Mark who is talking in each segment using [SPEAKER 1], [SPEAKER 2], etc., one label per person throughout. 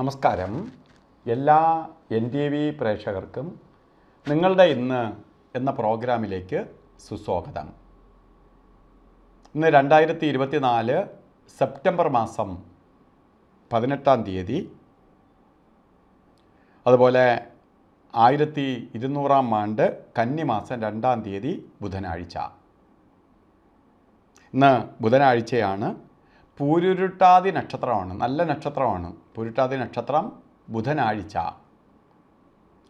[SPEAKER 1] നമസ്കാരം എല്ലാ N T V പ്രേക്ഷകർക്കും നിങ്ങളുടെ ഇന്ന് എന്ന പ്രോഗ്രാമിലേക്ക് സുസ്വാഗതം ഇന്ന് രണ്ടായിരത്തി നാല് സെപ്റ്റംബർ മാസം പതിനെട്ടാം തീയതി അതുപോലെ ആയിരത്തി ഇരുന്നൂറാം ആണ്ട് കന്നി മാസം രണ്ടാം തീയതി ബുധനാഴ്ച ഇന്ന് ബുധനാഴ്ചയാണ് പൂരുരുട്ടാതി നക്ഷത്രമാണ് നല്ല നക്ഷത്രമാണ് പൂരുട്ടാതി നക്ഷത്രം ബുധനാഴ്ച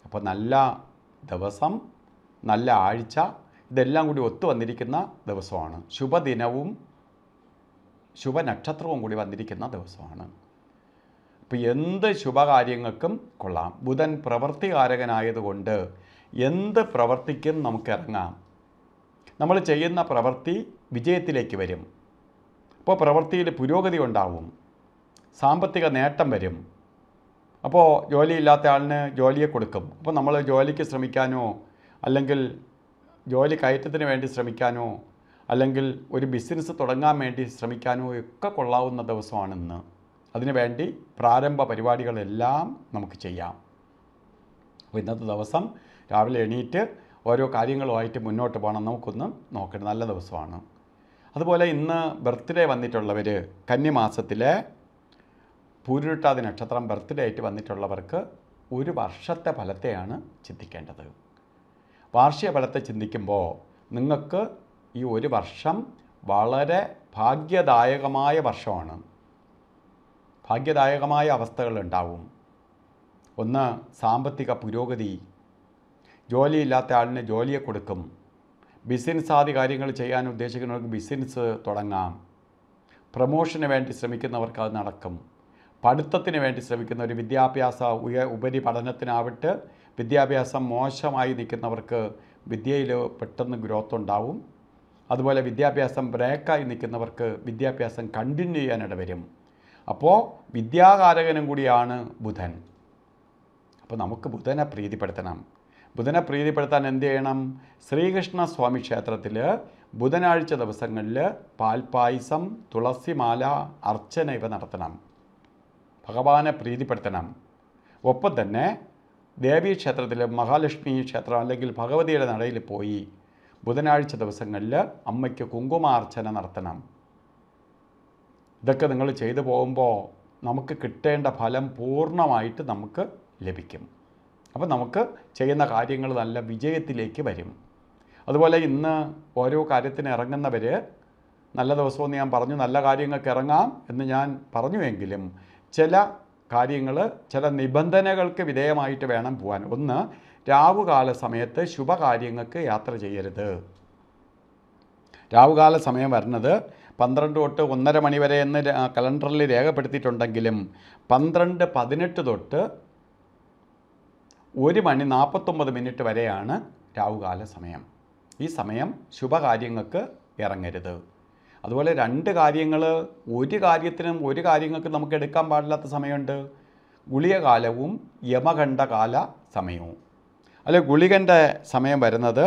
[SPEAKER 1] അപ്പോൾ നല്ല ദിവസം നല്ല ആഴ്ച ഇതെല്ലാം കൂടി ഒത്തു വന്നിരിക്കുന്ന ദിവസമാണ് ശുഭദിനവും ശുഭനക്ഷത്രവും കൂടി വന്നിരിക്കുന്ന ദിവസമാണ് അപ്പോൾ എന്ത് ശുഭകാര്യങ്ങൾക്കും കൊള്ളാം ബുധൻ പ്രവൃത്തികാരകനായതുകൊണ്ട് എന്ത് പ്രവർത്തിക്കും നമുക്ക് ഇറങ്ങാം നമ്മൾ ചെയ്യുന്ന പ്രവൃത്തി വിജയത്തിലേക്ക് വരും അപ്പോൾ പ്രവൃത്തിയിൽ പുരോഗതി ഉണ്ടാവും സാമ്പത്തിക നേട്ടം വരും അപ്പോൾ ജോലിയില്ലാത്ത ആളിന് ജോലിയെ കൊടുക്കും അപ്പോൾ നമ്മൾ ജോലിക്ക് ശ്രമിക്കാനോ അല്ലെങ്കിൽ ജോലി കയറ്റത്തിന് വേണ്ടി ശ്രമിക്കാനോ അല്ലെങ്കിൽ ഒരു ബിസിനസ് തുടങ്ങാൻ വേണ്ടി ശ്രമിക്കാനോ ഒക്കെ കൊള്ളാവുന്ന ദിവസമാണെന്ന് അതിനു അതിനുവേണ്ടി പ്രാരംഭ പരിപാടികളെല്ലാം നമുക്ക് ചെയ്യാം അപ്പോൾ ഇന്നത്തെ ദിവസം രാവിലെ എണീറ്റ് ഓരോ കാര്യങ്ങളുമായിട്ട് മുന്നോട്ട് പോകണം നമുക്കൊന്ന് നോക്കണം നല്ല ദിവസമാണ് അതുപോലെ ഇന്ന് ബർത്ത്ഡേ വന്നിട്ടുള്ളവർ കന്നിമാസത്തിലെ പൂരുട്ടാതി നക്ഷത്രം ബർത്ത്ഡേ ആയിട്ട് വന്നിട്ടുള്ളവർക്ക് ഒരു വർഷത്തെ ഫലത്തെയാണ് ചിന്തിക്കേണ്ടത് വാർഷിക ഫലത്തെ ചിന്തിക്കുമ്പോൾ നിങ്ങൾക്ക് ഈ ഒരു വർഷം വളരെ ഭാഗ്യദായകമായ വർഷമാണ് ഭാഗ്യദായകമായ അവസ്ഥകൾ ഉണ്ടാവും ഒന്ന് സാമ്പത്തിക പുരോഗതി ജോലിയില്ലാത്ത ആളിന് ജോലിയെ കൊടുക്കും ബിസിനസ് ആദ്യ കാര്യങ്ങൾ ചെയ്യാൻ ഉദ്ദേശിക്കുന്നവർക്ക് ബിസിനസ് തുടങ്ങാം പ്രമോഷന് വേണ്ടി ശ്രമിക്കുന്നവർക്ക് അത് നടക്കും പഠിത്തത്തിന് വേണ്ടി ശ്രമിക്കുന്ന ഒരു വിദ്യാഭ്യാസ ഉയ ഉപരി പഠനത്തിനാവിട്ട് വിദ്യാഭ്യാസം മോശമായി നിൽക്കുന്നവർക്ക് വിദ്യയിൽ പെട്ടെന്ന് ഗ്രോത്ത് ഉണ്ടാവും അതുപോലെ വിദ്യാഭ്യാസം ബ്രേക്കായി നിൽക്കുന്നവർക്ക് വിദ്യാഭ്യാസം കണ്ടിന്യൂ ചെയ്യാനിട വരും അപ്പോൾ വിദ്യാകാരകനും കൂടിയാണ് ബുധൻ അപ്പോൾ നമുക്ക് ബുധനെ പ്രീതിപ്പെടുത്തണം ബുധനെ പ്രീതിപ്പെടുത്താൻ എന്ത് ചെയ്യണം ശ്രീകൃഷ്ണ സ്വാമി ക്ഷേത്രത്തിൽ ബുധനാഴ്ച ദിവസങ്ങളിൽ പാൽപ്പായസം തുളസിമാല അർച്ചന ഇവ നടത്തണം ഭഗവാനെ പ്രീതിപ്പെടുത്തണം ഒപ്പം തന്നെ ദേവീ ക്ഷേത്രത്തിൽ മഹാലക്ഷ്മി ക്ഷേത്രം അല്ലെങ്കിൽ ഭഗവതിയുടെ നടയിൽ പോയി ബുധനാഴ്ച ദിവസങ്ങളിൽ അമ്മയ്ക്ക് കുങ്കുമാർച്ചന നടത്തണം ഇതൊക്കെ നിങ്ങൾ ചെയ്തു പോകുമ്പോൾ നമുക്ക് കിട്ടേണ്ട ഫലം പൂർണ്ണമായിട്ട് നമുക്ക് ലഭിക്കും അപ്പോൾ നമുക്ക് ചെയ്യുന്ന കാര്യങ്ങൾ നല്ല വിജയത്തിലേക്ക് വരും അതുപോലെ ഇന്ന് ഓരോ കാര്യത്തിന് ഇറങ്ങുന്നവർ നല്ല ദിവസമെന്ന് ഞാൻ പറഞ്ഞു നല്ല കാര്യങ്ങൾക്ക് ഇറങ്ങാം എന്ന് ഞാൻ പറഞ്ഞുവെങ്കിലും ചില കാര്യങ്ങൾ ചില നിബന്ധനകൾക്ക് വിധേയമായിട്ട് വേണം പോകാൻ ഒന്ന് രാവുകാല സമയത്ത് ശുഭകാര്യങ്ങൾക്ക് യാത്ര ചെയ്യരുത് രാവുകാല സമയം വരുന്നത് പന്ത്രണ്ട് തൊട്ട് ഒന്നര മണി വരെ എന്ന് കലണ്ടറിൽ രേഖപ്പെടുത്തിയിട്ടുണ്ടെങ്കിലും പന്ത്രണ്ട് പതിനെട്ട് തൊട്ട് ഒരു മണി നാൽപ്പത്തൊമ്പത് മിനിറ്റ് വരെയാണ് രാവുകാല സമയം ഈ സമയം ശുഭകാര്യങ്ങൾക്ക് ഇറങ്ങരുത് അതുപോലെ രണ്ട് കാര്യങ്ങൾ ഒരു കാര്യത്തിനും ഒരു കാര്യങ്ങൾക്ക് നമുക്ക് എടുക്കാൻ പാടില്ലാത്ത സമയമുണ്ട് ഗുളികകാലവും യമകണ്ഠകാല സമയവും അല്ലെ ഗുളികൻ്റെ സമയം വരുന്നത്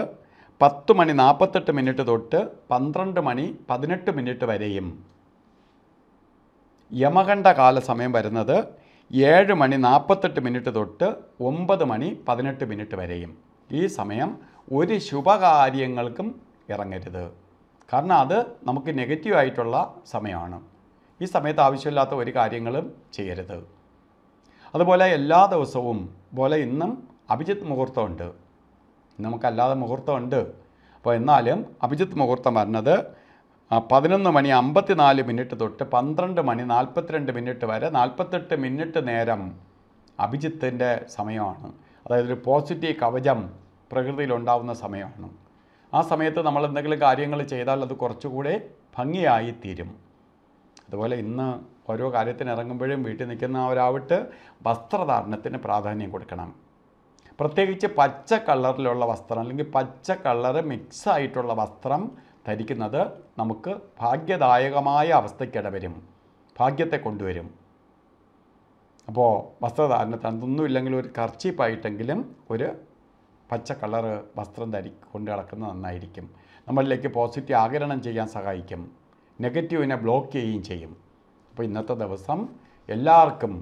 [SPEAKER 1] പത്ത് മണി നാൽപ്പത്തെട്ട് മിനിറ്റ് തൊട്ട് പന്ത്രണ്ട് മണി പതിനെട്ട് മിനിറ്റ് വരെയും യമകണ്ഠകാല സമയം വരുന്നത് ഏഴ് മണി നാൽപ്പത്തെട്ട് മിനിറ്റ് തൊട്ട് ഒമ്പത് മണി പതിനെട്ട് മിനിറ്റ് വരെയും ഈ സമയം ഒരു ശുഭകാര്യങ്ങൾക്കും ഇറങ്ങരുത് കാരണം അത് നമുക്ക് നെഗറ്റീവായിട്ടുള്ള സമയമാണ് ഈ സമയത്ത് ആവശ്യമില്ലാത്ത ഒരു കാര്യങ്ങളും ചെയ്യരുത് അതുപോലെ എല്ലാ ദിവസവും പോലെ ഇന്നും അഭിജിത്ത് മുഹൂർത്തമുണ്ട് നമുക്കല്ലാതെ മുഹൂർത്തമുണ്ട് അപ്പോൾ എന്നാലും അഭിജിത്ത് മുഹൂർത്തം പറഞ്ഞത് പതിനൊന്ന് മണി അമ്പത്തിനാല് മിനിറ്റ് തൊട്ട് പന്ത്രണ്ട് മണി നാൽപ്പത്തിരണ്ട് മിനിറ്റ് വരെ നാൽപ്പത്തെട്ട് മിനിറ്റ് നേരം അഭിജിത്തിൻ്റെ സമയമാണ് അതായത് ഒരു പോസിറ്റീവ് കവചം പ്രകൃതിയിലുണ്ടാവുന്ന സമയമാണ് ആ സമയത്ത് നമ്മൾ എന്തെങ്കിലും കാര്യങ്ങൾ ചെയ്താൽ അത് കുറച്ചുകൂടെ ഭംഗിയായി തീരും അതുപോലെ ഇന്ന് ഓരോ കാര്യത്തിന് ഇറങ്ങുമ്പോഴും വീട്ടിൽ നിൽക്കുന്ന ഒരാവട്ട് വസ്ത്രധാരണത്തിന് പ്രാധാന്യം കൊടുക്കണം പ്രത്യേകിച്ച് പച്ച കളറിലുള്ള വസ്ത്രം അല്ലെങ്കിൽ പച്ച കളറ് മിക്സ് ആയിട്ടുള്ള വസ്ത്രം ധരിക്കുന്നത് നമുക്ക് ഭാഗ്യദായകമായ അവസ്ഥയ്ക്കിടവരും ഭാഗ്യത്തെ കൊണ്ടുവരും അപ്പോൾ വസ്ത്രധാരണത്തിന് അതൊന്നുമില്ലെങ്കിൽ ഒരു കർച്ചീപ്പായിട്ടെങ്കിലും ഒരു പച്ച കളറ് വസ്ത്രം ധരി കൊണ്ട് കിടക്കുന്നത് നന്നായിരിക്കും നമ്മളിലേക്ക് പോസിറ്റീവ് ആകരണം ചെയ്യാൻ സഹായിക്കും നെഗറ്റീവിനെ ബ്ലോക്ക് ചെയ്യുകയും ചെയ്യും അപ്പോൾ ഇന്നത്തെ ദിവസം എല്ലാവർക്കും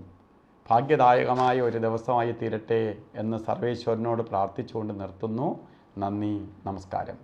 [SPEAKER 1] ഭാഗ്യദായകമായ ഒരു ദിവസമായി തീരട്ടെ എന്ന് സർവേശ്വരനോട് പ്രാർത്ഥിച്ചുകൊണ്ട് നിർത്തുന്നു നന്ദി നമസ്കാരം